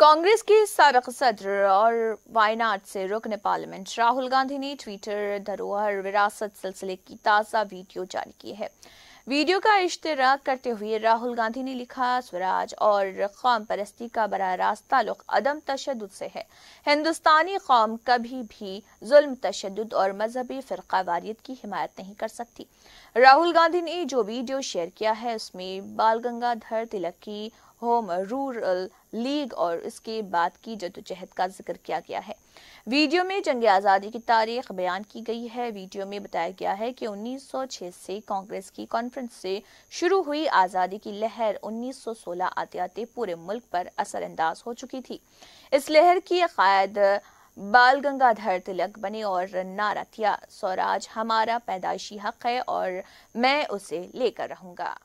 कांग्रेस की सारख सदर और वायनाड से रुकन पार्लियामेंट राहुल गांधी ने ट्विटर धरोहर विरासत सिलसिले की ताज़ा वीडियो जारी की है वीडियो का इश्तराक करते हुए राहुल गांधी ने लिखा स्वराज और कौम परस्ती का बरा रास्ता लुक अदम तशद से है हिंदुस्तानी कौम कभी भी जुल्म तशद और मजहबी फ़िरकावारीत की हिमायत नहीं कर सकती राहुल गांधी ने जो वीडियो शेयर किया है उसमें बाल गंगाधर तिलक की होम रूरल लीग और इसके बाद की जदोजहद का जिक्र किया गया है वीडियो में जंग आज़ादी की तारीख बयान की गई है वीडियो में बताया गया है कि 1906 से कांग्रेस की कॉन्फ्रेंस से शुरू हुई आज़ादी की लहर 1916 आते आते पूरे मुल्क पर असरअंदाज हो चुकी थी इस लहर की कायद बाल गंगाधर तिलक बने और नारा थिया स्वराज हमारा पैदाइशी हक है और मैं उसे लेकर रहूंगा